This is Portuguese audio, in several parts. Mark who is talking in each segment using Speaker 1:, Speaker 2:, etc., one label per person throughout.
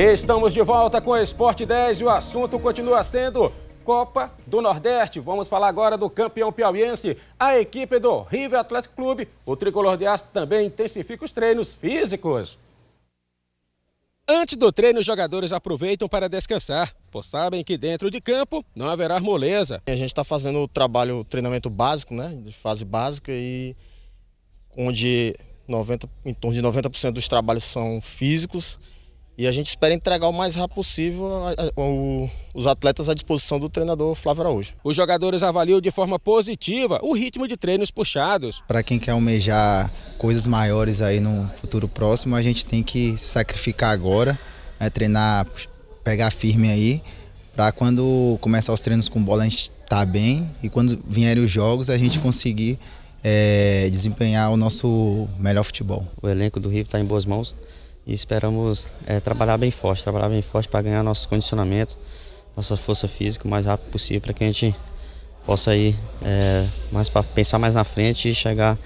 Speaker 1: Estamos de volta com o Esporte 10 e o assunto continua sendo Copa do Nordeste. Vamos falar agora do campeão piauiense, a equipe do River Atlético Clube. O tricolor de aço também intensifica os treinos físicos. Antes do treino, os jogadores aproveitam para descansar, pois sabem que dentro de campo
Speaker 2: não haverá moleza. A gente está fazendo o trabalho, o treinamento básico, né, de fase básica, e onde 90, em torno de 90% dos trabalhos são físicos e a gente espera entregar o mais rápido possível os atletas à disposição do
Speaker 1: treinador Flávio Araújo. Os jogadores avaliam de forma positiva o ritmo de treinos puxados.
Speaker 3: Para quem quer almejar coisas maiores aí no futuro próximo, a gente tem que se sacrificar agora, é, treinar, pegar firme aí, para quando começar os treinos com bola a gente tá bem e quando vierem os jogos a gente conseguir é, desempenhar o nosso melhor futebol. O elenco do Rio está em boas mãos e esperamos é, trabalhar bem forte, trabalhar bem forte para ganhar nosso condicionamento, nossa força física o mais rápido possível para que a gente possa ir é, mais para pensar mais na frente e chegar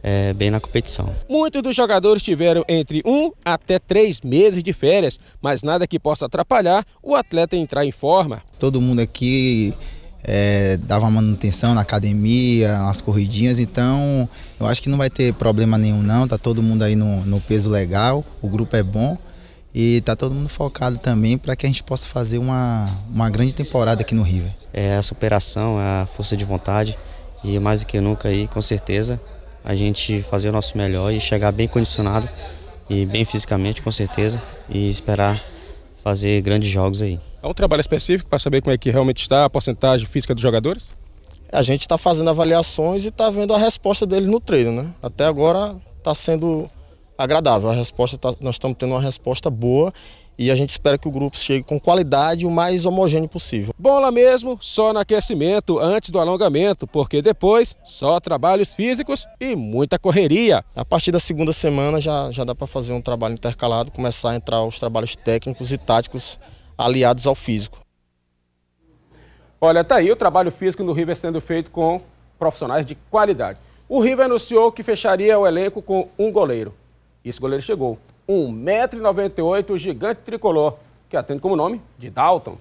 Speaker 3: é, bem na competição.
Speaker 1: Muitos dos jogadores tiveram entre um até três meses de férias, mas nada que possa atrapalhar o atleta entrar em forma.
Speaker 3: Todo mundo aqui é, dava manutenção na academia, as corridinhas, então eu acho que não vai ter problema nenhum não, tá todo mundo aí no, no peso legal, o grupo é bom e tá todo mundo focado também para que a gente possa fazer uma, uma grande temporada aqui no River. É a superação, a força de vontade e mais do que nunca aí, com certeza, a gente fazer o nosso melhor e chegar bem condicionado e bem fisicamente, com certeza, e esperar fazer grandes jogos aí.
Speaker 1: É um trabalho específico para saber como é que realmente está a porcentagem física dos jogadores? A gente está fazendo avaliações e está vendo a resposta deles no
Speaker 2: treino, né? Até agora está sendo agradável. A resposta tá, nós estamos tendo uma resposta boa e a gente espera que o grupo chegue com qualidade o mais homogêneo possível.
Speaker 1: Bola mesmo, só no aquecimento, antes do alongamento, porque depois só trabalhos físicos e muita correria.
Speaker 2: A partir da segunda semana já, já dá para fazer um trabalho intercalado, começar a entrar os trabalhos técnicos e táticos aliados ao físico.
Speaker 1: Olha, tá aí o trabalho físico do River sendo feito com profissionais de qualidade. O River anunciou que fecharia o elenco com um goleiro. Esse goleiro chegou, 1,98m, o gigante tricolor, que atende como nome de Dalton.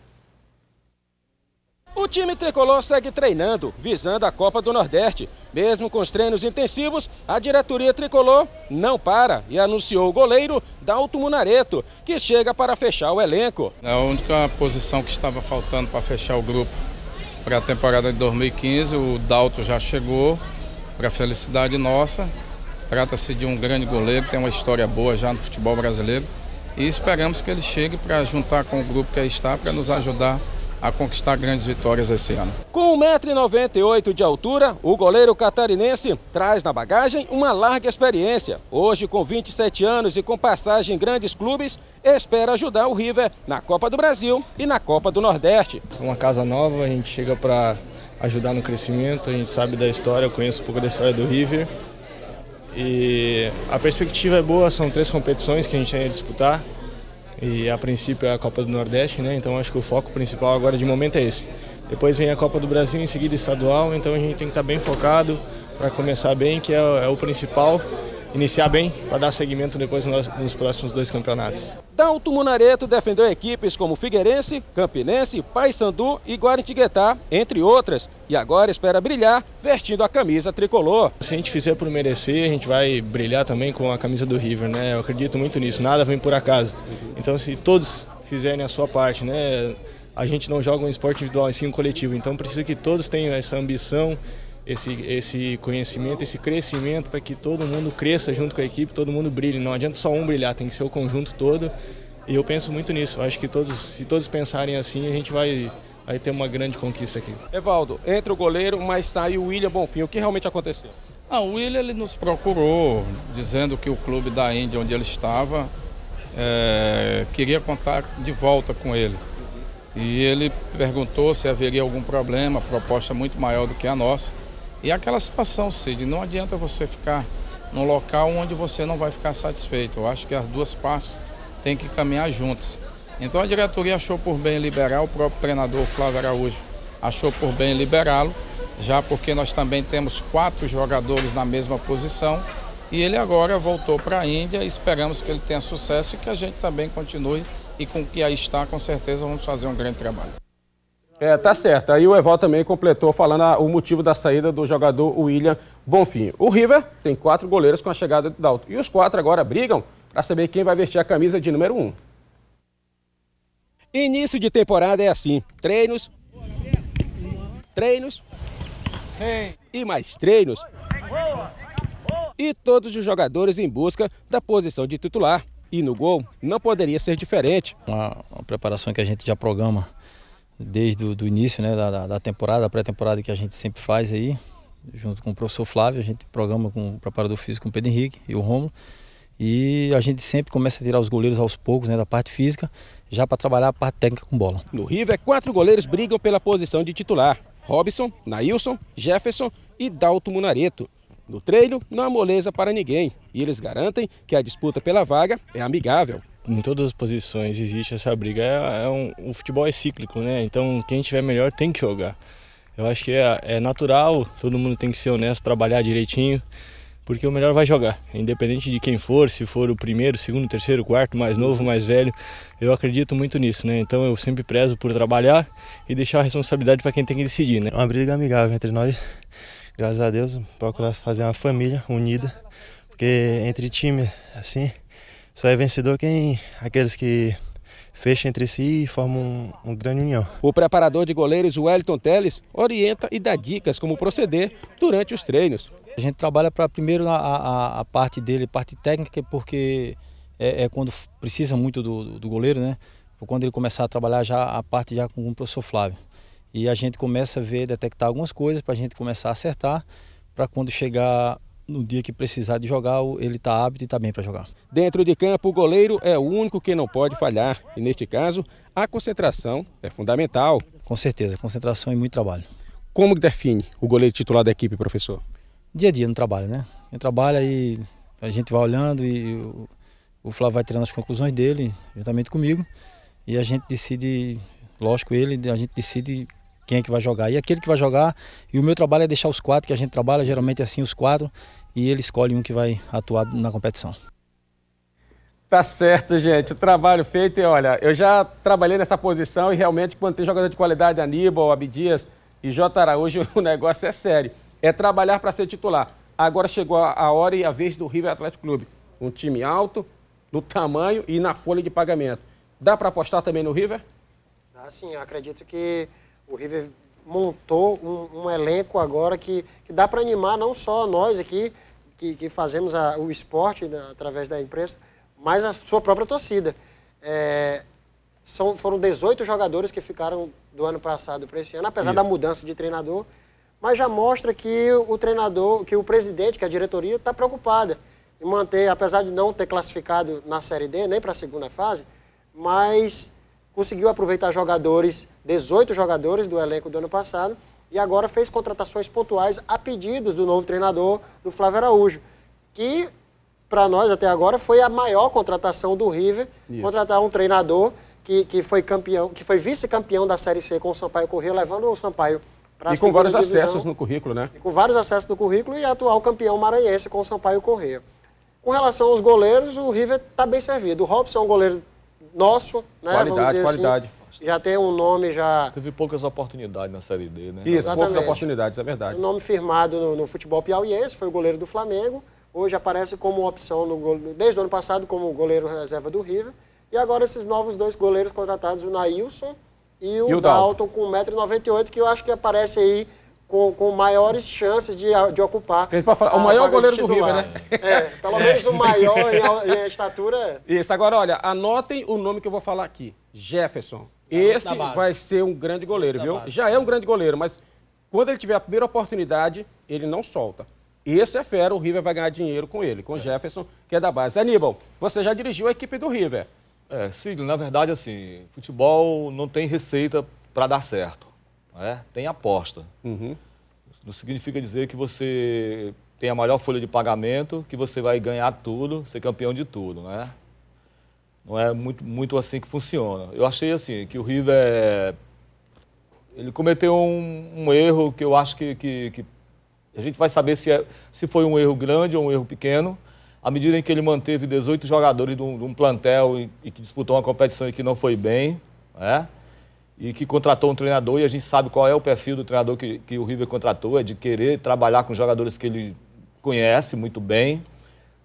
Speaker 1: O time tricolor segue treinando, visando a Copa do Nordeste. Mesmo com os treinos intensivos, a diretoria tricolor não para e anunciou o goleiro Dalto Munareto,
Speaker 4: que chega para fechar o elenco. É a única posição que estava faltando para fechar o grupo para a temporada de 2015. O Dalto já chegou, para felicidade nossa. Trata-se de um grande goleiro, tem uma história boa já no futebol brasileiro. E esperamos que ele chegue para juntar com o grupo que aí está, para nos ajudar a conquistar grandes vitórias esse ano.
Speaker 1: Com 1,98m de altura, o goleiro catarinense traz na bagagem uma larga experiência. Hoje, com 27 anos e com passagem em grandes clubes, espera ajudar o River na Copa do Brasil e na Copa do Nordeste.
Speaker 5: uma casa nova, a gente chega para ajudar no crescimento, a gente sabe da história, eu conheço um pouco da história do River. E a perspectiva é boa, são três competições que a gente tem a disputar e a princípio é a Copa do Nordeste, né? Então acho que o foco principal agora de momento é esse. Depois vem a Copa do Brasil, em seguida estadual, então a gente tem que estar tá bem focado para começar bem, que é, é o principal. Iniciar bem para dar seguimento depois nos, nos próximos dois campeonatos.
Speaker 1: Dalto Munareto defendeu equipes como Figueirense, Campinense, Paysandu e Guarintinguetá, entre outras, e agora espera brilhar vestindo a camisa tricolor. Se a gente fizer por
Speaker 5: merecer, a gente vai brilhar também com a camisa do River, né? Eu acredito muito nisso, nada vem por acaso. Então se todos fizerem a sua parte, né? A gente não joga um esporte individual, sim um coletivo, então precisa que todos tenham essa ambição esse, esse conhecimento, esse crescimento para que todo mundo cresça junto com a equipe, todo mundo brilhe. Não adianta só um brilhar, tem que ser o conjunto todo. E eu penso muito nisso. acho que todos, se todos pensarem assim, a gente vai, vai ter uma grande
Speaker 4: conquista aqui.
Speaker 1: Evaldo, entra o goleiro, mas sai o William Bonfim. O que realmente aconteceu?
Speaker 4: Ah, o William ele nos procurou, dizendo que o clube da Índia, onde ele estava, é, queria contar de volta com ele. E ele perguntou se haveria algum problema, proposta muito maior do que a nossa. E aquela situação, Cid, não adianta você ficar num local onde você não vai ficar satisfeito. Eu acho que as duas partes têm que caminhar juntas. Então a diretoria achou por bem liberar, o próprio treinador Flávio Araújo achou por bem liberá-lo, já porque nós também temos quatro jogadores na mesma posição. E ele agora voltou para a Índia, e esperamos que ele tenha sucesso e que a gente também continue e com o que aí está, com certeza vamos fazer um grande trabalho. É, tá certo.
Speaker 1: Aí o Eval também completou falando a, ah, o motivo da saída do jogador William Bonfim. O River tem quatro goleiros com a chegada do Dalton. E os quatro agora brigam para saber quem vai vestir a camisa de número um. Início de temporada é assim: treinos, treinos e mais treinos. E todos os jogadores em busca da posição de titular. E no gol
Speaker 3: não poderia ser diferente. Uma, uma preparação que a gente já programa desde o do início né, da, da temporada, a pré-temporada que a gente sempre faz aí, junto com o professor Flávio, a gente programa com o preparador físico com o Pedro Henrique e o Romulo. E a gente sempre começa a tirar os goleiros aos poucos, né, da parte física, já para trabalhar a parte técnica com bola. No
Speaker 1: River, quatro goleiros brigam pela posição de titular: Robson, Nailson, Jefferson e Dalto Munareto. No treino, não há moleza para ninguém e eles garantem que a disputa pela vaga é amigável em todas
Speaker 5: as posições existe essa briga. É, é um, o futebol é cíclico, né? Então quem tiver melhor tem que jogar. Eu acho que é, é, natural, todo mundo tem que ser honesto, trabalhar direitinho, porque o melhor vai jogar. Independente de quem for, se for o primeiro, segundo, terceiro, quarto, mais novo, mais velho, eu acredito muito nisso, né? Então eu sempre prezo por trabalhar e deixar a responsabilidade para quem tem que decidir, né? É uma briga amigável entre nós. Graças a Deus, procurar fazer uma família unida, porque entre time assim, só é vencedor quem aqueles que fecham entre si e formam um, um, grande união.
Speaker 1: O preparador de goleiros Wellington
Speaker 3: Teles orienta e dá dicas como proceder durante os treinos. A gente trabalha para primeiro a, a, a, parte dele, parte técnica, porque é, é quando precisa muito do, do, goleiro, né? Quando ele começar a trabalhar já a parte já com o professor Flávio. E a gente começa a ver, detectar algumas coisas para a gente começar a acertar, para quando chegar no dia que precisar de jogar, ele está hábito e está bem para jogar.
Speaker 1: Dentro de campo, o goleiro é o único que não pode falhar. E neste caso, a concentração é fundamental.
Speaker 3: Com certeza, concentração e muito trabalho. Como define o goleiro titular da equipe, professor? Dia a dia no trabalho, né? Ele trabalha e a gente vai olhando e o, o Flávio vai tirando as conclusões dele, juntamente comigo. E a gente decide, lógico, ele, a gente decide quem é que vai jogar. E aquele que vai jogar, e o meu trabalho é deixar os quatro, que a gente trabalha geralmente é assim, os quatro, e ele escolhe um que vai atuar na competição.
Speaker 1: Tá certo, gente. O trabalho feito e olha, eu já trabalhei nessa posição e realmente quando tem jogador de qualidade, Aníbal, Abdias e J. Araújo, o negócio é sério. É trabalhar para ser titular. Agora chegou a hora e a vez do River Atlético Clube. Um time alto, no tamanho e na folha de pagamento. Dá para apostar também no River?
Speaker 2: Ah, sim, acredito que o River montou um, um elenco agora que, que dá para animar não só nós aqui, que, que fazemos a, o esporte na, né, através da imprensa, mas a sua própria torcida. É, são, foram 18 jogadores que ficaram do ano passado para esse ano, apesar Isso. da mudança de treinador, mas já mostra que o treinador, que o presidente, que a diretoria está preocupada em manter, apesar de não ter classificado na Série D, nem para a segunda fase, mas conseguiu aproveitar jogadores, 18 jogadores do elenco do ano passado, e agora fez contratações pontuais a pedidos do novo treinador, do Flávio Araújo, que para nós até agora foi a maior contratação do River, Isso. contratar um treinador que, que foi campeão, que foi vice-campeão da Série C com o Sampaio Corrêa, levando o Sampaio para a E com vários divisão, acessos no
Speaker 1: currículo, né? E
Speaker 2: com vários acessos no currículo e atual campeão maranhense com o Sampaio Corrêa. Com relação aos goleiros, o River está bem servido. O Robson é um goleiro nosso, né?
Speaker 6: Qualidade, assim, qualidade. Assim já tem um
Speaker 2: nome já.
Speaker 6: Teve poucas oportunidades na
Speaker 1: Série D, né? Isso, poucas oportunidades, é verdade. O
Speaker 2: nome firmado no, no, futebol piauiense foi o goleiro do Flamengo. Hoje aparece como opção, no, desde o ano passado, como goleiro reserva do River. E agora esses novos dois goleiros contratados, o Nailson e o, e o Dalton, Dalton, com 1,98m, que eu acho que aparece aí com, com maiores chances de, de ocupar. falar, a o maior goleiro do River, né?
Speaker 1: É, pelo é. menos o maior em, em estatura é. Isso, agora olha, anotem o nome que eu vou falar aqui: Jefferson. Esse vai ser um grande goleiro, viu? Já é um grande goleiro, mas quando ele tiver a primeira oportunidade, ele não solta. Esse é fera, o River vai ganhar dinheiro com ele, com o é. Jefferson, que é da base. Aníbal, você já dirigiu a equipe do River. É,
Speaker 6: Siglo, na verdade, assim, futebol não tem receita para dar certo né? tem aposta. Uhum. Não significa dizer que você tem a maior folha de pagamento, que você vai ganhar tudo, ser campeão de tudo, né? Não é muito, muito assim que funciona. Eu achei assim que o River ele cometeu um, um erro que eu acho que, que, que a gente vai saber se, é, se foi um erro grande ou um erro pequeno à medida em que ele manteve 18 jogadores de um, de um plantel e, e, que disputou uma competição e que não foi bem, né? e que contratou um treinador e a gente sabe qual é o perfil do treinador que, que o River contratou, é de querer trabalhar com jogadores que ele conhece muito bem.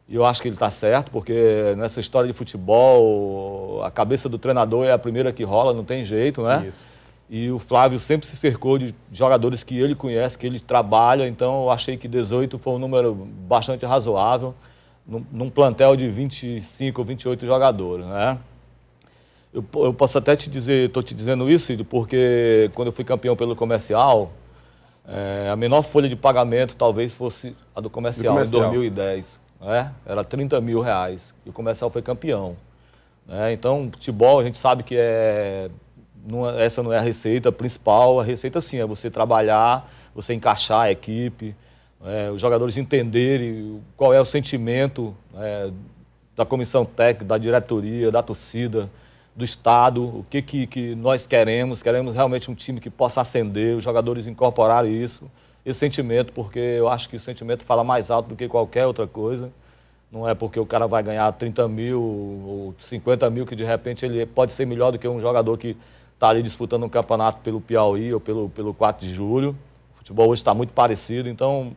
Speaker 6: E eu acho que ele está certo, porque nessa história de futebol, a cabeça do treinador é a primeira que rola, não tem jeito, né? Isso. E o Flávio sempre se cercou de jogadores que ele conhece, que ele trabalha, então eu achei que 18 foi um número bastante razoável, num, num plantel de 25 ou 28 jogadores, né? Eu, eu posso até te dizer, estou te dizendo isso, porque quando eu fui campeão pelo comercial, é, a menor folha de pagamento talvez fosse a do comercial, do comercial. em 2010. Né? Era 30 mil reais. E o comercial foi campeão. Né? Então, futebol, a gente sabe que é, não, é, essa não é a receita principal. A receita, sim, é você trabalhar, você encaixar a equipe, é, os jogadores entenderem qual é o sentimento é, da comissão técnica, da diretoria, da torcida do Estado, o que, que, que nós queremos. Queremos realmente um time que possa ascender, os jogadores incorporarem isso, esse sentimento, porque eu acho que o sentimento fala mais alto do que qualquer outra coisa. Não é porque o cara vai ganhar 30 mil ou 50 mil que de repente ele pode ser melhor do que um jogador que está ali disputando um campeonato pelo Piauí ou pelo, pelo 4 de julho. O futebol hoje está muito parecido, então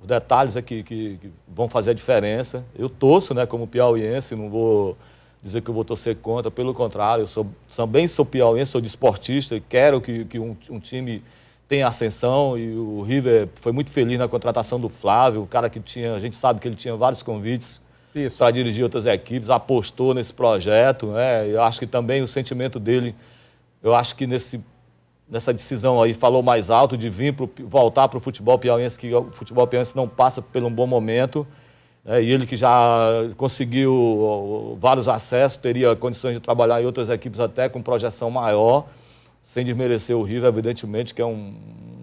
Speaker 6: os detalhes é que, que, que, vão fazer a diferença. Eu torço, né, como piauiense, não vou dizer que eu vou torcer contra, pelo contrário, eu sou, também sou piauiense, sou desportista de e quero que, que um, um, time tenha ascensão. E o River foi muito feliz na contratação do Flávio, o cara que tinha, a gente sabe que ele tinha vários convites para dirigir outras equipes, apostou nesse projeto. Né? Eu acho que também o sentimento dele, eu acho que nesse nessa decisão aí falou mais alto de vir pro, voltar para o futebol piauiense, que o futebol piauiense não passa por um bom momento. É, e ele que já conseguiu vários acessos, teria condições de trabalhar em outras equipes até com projeção maior, sem desmerecer o River, evidentemente, que é um,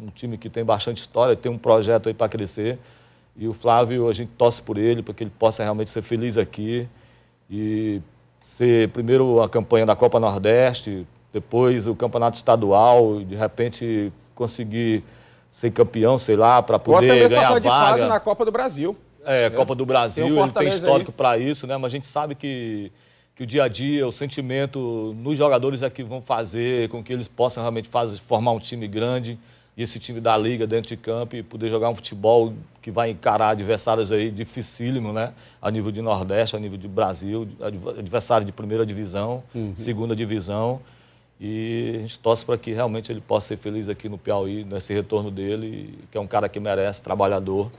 Speaker 6: um time que tem bastante história, tem um projeto aí para crescer. E o Flávio, a gente torce por ele, para que ele possa realmente ser feliz aqui e ser primeiro a campanha da Copa Nordeste, depois o campeonato estadual, e de repente conseguir ser campeão, sei lá, para poder Ou até mesmo ganhar passar de vaga. fase na
Speaker 1: Copa do Brasil. É,
Speaker 6: Copa do Brasil, tem ele tem histórico para isso, né? Mas a gente sabe que, que o dia a dia, o sentimento nos jogadores é que vão fazer com que eles possam realmente fazer, formar um time grande e esse time da liga dentro de campo e poder jogar um futebol que vai encarar adversários aí dificílimo, né? A nível de Nordeste, a nível de Brasil, adversário de primeira divisão, uhum. segunda divisão. E a gente torce para que realmente ele possa ser feliz aqui no Piauí, nesse retorno dele, que é um cara que merece, trabalhador.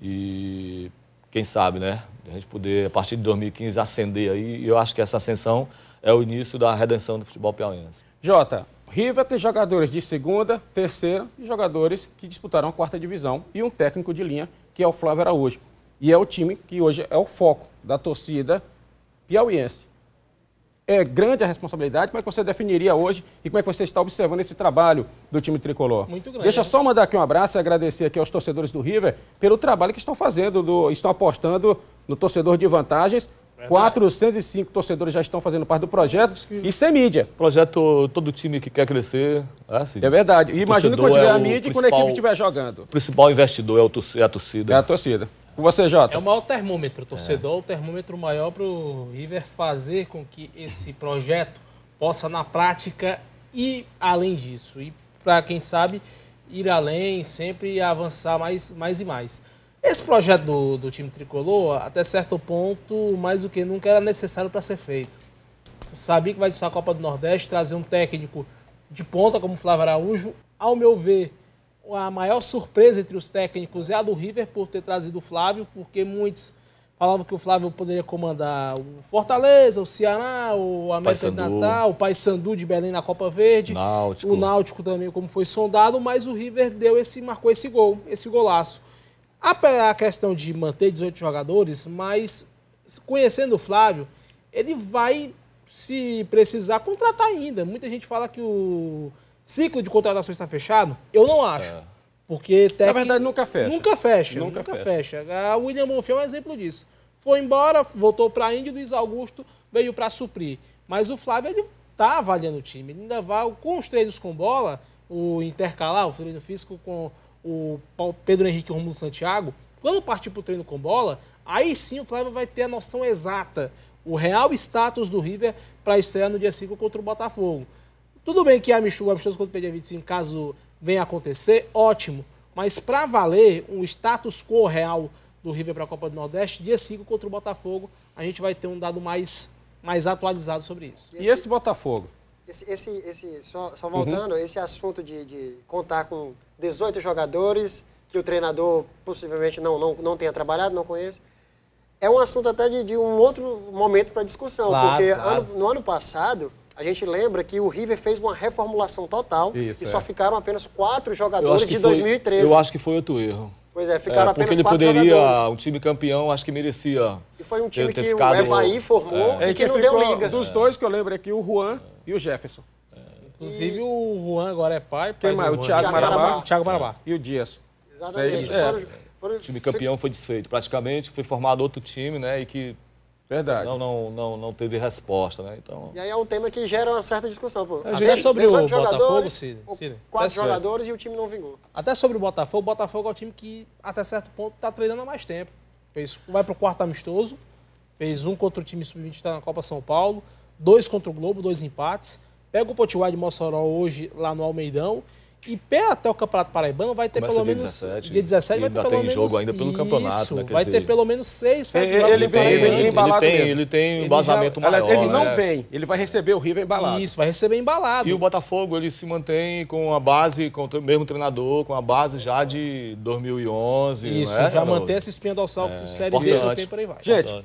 Speaker 6: E quem sabe, né? A gente poder, a partir de 2015, ascender aí. E eu acho que essa ascensão é o início da redenção do futebol piauiense.
Speaker 1: Jota, River tem jogadores de segunda, terceira e jogadores que disputaram a quarta divisão e um técnico de linha, que é o Flávio Araújo. E é o time que hoje é o foco da torcida piauiense é grande a responsabilidade. Como é que você definiria hoje e como é que você está observando esse trabalho do time tricolor? Muito grande. Deixa né? só mandar aqui um abraço e agradecer aqui aos torcedores do River pelo trabalho que estão fazendo, do, estão apostando no torcedor de vantagens. Verdade. 405 torcedores já estão fazendo parte do projeto que...
Speaker 6: e sem mídia. Projeto todo time que quer crescer. É, assim, é verdade. Imagina quando é tiver é a mídia e quando a equipe estiver jogando. O principal investidor é, é a torcida. É a torcida. Com você, Jota.
Speaker 1: É o maior
Speaker 7: termômetro, torcedor, é. o termômetro maior para o River fazer com que esse projeto possa, na prática, e além disso. E para quem sabe, ir além, sempre avançar mais, mais e mais. Esse projeto do, do time tricolor, até certo ponto, mais do que nunca, era necessário para ser feito. Eu sabia que vai disputar a Copa do Nordeste, trazer um técnico de ponta como Flávio Araújo, ao meu ver, a maior surpresa entre os técnicos é a do River por ter trazido o Flávio, porque muitos falavam que o Flávio poderia comandar o Fortaleza, o Ceará, o América de Natal, o Paysandu de Belém na Copa Verde, Náutico. o Náutico também, como foi sondado, mas o River deu esse, marcou esse gol, esse golaço. A questão de manter 18 jogadores, mas conhecendo o Flávio, ele vai se precisar contratar ainda. Muita gente fala que o Ciclo de contratações está fechado? Eu não acho. É. Porque tec... Na verdade, nunca fecha. Nunca fecha. Nunca, nunca fecha. fecha. A William Bonfim é um exemplo disso. Foi embora, voltou para a Índia, Luiz Augusto veio para suprir. Mas o Flávio ele está avaliando o time. Ele ainda vai com os treinos com bola, o intercalar, o treino físico com o Pedro Henrique Romulo Santiago. Quando partir para o treino com bola, aí sim o Flávio vai ter a noção exata, o real status do River para estrear no dia 5 contra o Botafogo. Tudo bem que a Michu, amistoso contra o PDA 25, caso venha acontecer, ótimo. Mas para valer um status quo real do River para a Copa do Nordeste, dia 5 contra o Botafogo, a gente vai ter um dado mais, mais atualizado sobre isso. Esse, e esse Botafogo?
Speaker 2: Esse, esse, esse só, só, uhum. voltando, uhum. esse assunto de, de, contar com 18 jogadores que o treinador possivelmente não, não, não tenha trabalhado, não conhece, é um assunto até de, de um outro momento para discussão. Claro, porque claro. Ano, no ano passado, a gente lembra que o River fez uma reformulação total Isso, e só é. ficaram apenas quatro jogadores de foi, 2013. Eu acho
Speaker 6: que foi outro erro.
Speaker 2: Pois é, é ficaram é, apenas quatro poderia, jogadores.
Speaker 6: Um time campeão, acho que merecia.
Speaker 2: E foi um time que ficado... o Evaí formou é. e é, que, não deu liga.
Speaker 1: Dos dois que eu lembro aqui, o Juan e o Jefferson. Inclusive e... o Juan agora é pai. pai Quem mais? O Thiago,
Speaker 6: Marabá. Thiago Marabá. E o Dias. Exatamente. É. Foram, O time campeão foi desfeito. Praticamente foi formado outro time, né? E que Verdade. Não, não, não, não teve resposta, né? Então...
Speaker 2: E aí é um tema que gera uma certa discussão. Pô.
Speaker 7: Até é sobre o Botafogo, Cine, Cine. Quatro Até jogadores certo. e o time não vingou. Até sobre o Botafogo, o Botafogo é o time que, até certo ponto, está treinando há mais tempo. Fez, vai para o quarto amistoso, fez um contra o time sub-20 tá na Copa São Paulo, dois contra o Globo, dois empates. Pega o Potiguar de Mossoró hoje lá no Almeidão e pé até o Campeonato Paraibano vai ter Começa pelo dia menos. 17, dia 17 vai ter pelo menos. jogo ainda pelo isso, campeonato. Né, vai ter pelo menos seis, 7 ele, ele, vem, ele, embalado ele tem, mesmo. ele tem um embasamento maior. Aliás, ele não né? vem, ele vai receber o River embalado. Isso, vai receber embalado. E o Botafogo, ele se mantém com a base, com o mesmo
Speaker 1: treinador, com a base já de 2011. Isso, é? já é, mantém essa
Speaker 7: espinha dorsal é, com o Série B, tem por aí vai. Gente.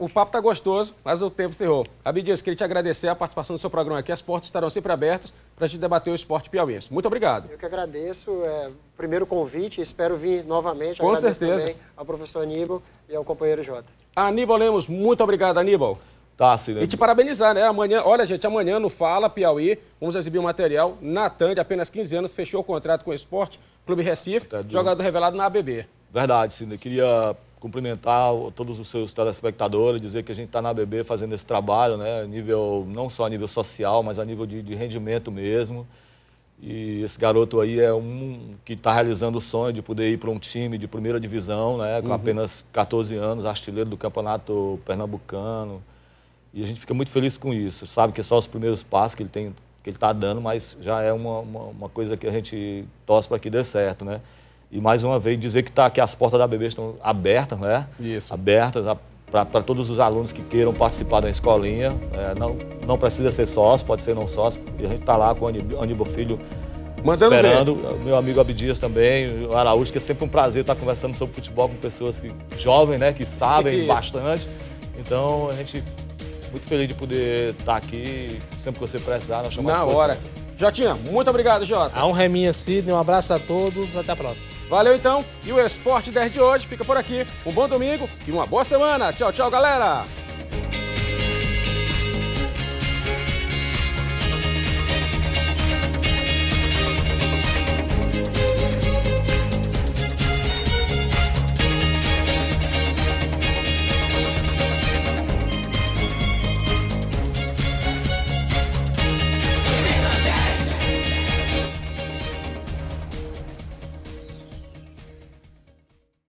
Speaker 1: O papo tá gostoso, mas o tempo cerrou. Abidias, queria te agradecer a participação do seu programa aqui. As portas estarão sempre abertas para a gente debater o esporte piauiense. Muito obrigado. Eu que
Speaker 2: agradeço. É, primeiro convite, espero vir novamente. Com agradeço certeza. também ao professor Aníbal e ao companheiro Jota.
Speaker 1: Aníbal Lemos, muito obrigado, Aníbal. Tá, Silêncio. E te parabenizar, né? Amanhã, olha, gente, amanhã no Fala Piauí, vamos exibir o um material. Natan, de apenas 15 anos, fechou o contrato com o Esporte Clube Recife, tá jogador revelado na ABB. Verdade,
Speaker 6: Silêncio. Queria cumprimentar todos os seus telespectadores, dizer que a gente está na BB fazendo esse trabalho, né? Nível, não só a nível social, mas a nível de, de rendimento mesmo. E esse garoto aí é um que está realizando o sonho de poder ir para um time de primeira divisão, né? Com uhum. apenas 14 anos, artilheiro do campeonato pernambucano. E a gente fica muito feliz com isso. Sabe que é só os primeiros passos que ele tem, que ele está dando, mas já é uma, uma, uma coisa que a gente torce para que dê certo, né? E mais uma vez dizer que, tá, que as portas da BB estão abertas, né? Isso. Abertas para todos os alunos que queiram participar da escolinha. É, não, não precisa ser sócio, pode ser não sócio. E a gente está lá com o Aníbal Filho Mandando esperando. Ver. Meu amigo Abdias também, o Araújo, que é sempre um prazer estar conversando sobre futebol com pessoas que, jovens, né? Que sabem que bastante. Então a gente muito feliz de poder estar aqui. Sempre que você precisar, nós chamamos Na hora.
Speaker 1: Jotinha, muito obrigado,
Speaker 7: Jota. A honra é minha, Sidney. Um abraço a todos. Até a próxima.
Speaker 1: Valeu, então. E o Esporte 10 de hoje fica por aqui. Um bom domingo e uma boa semana. Tchau, tchau, galera.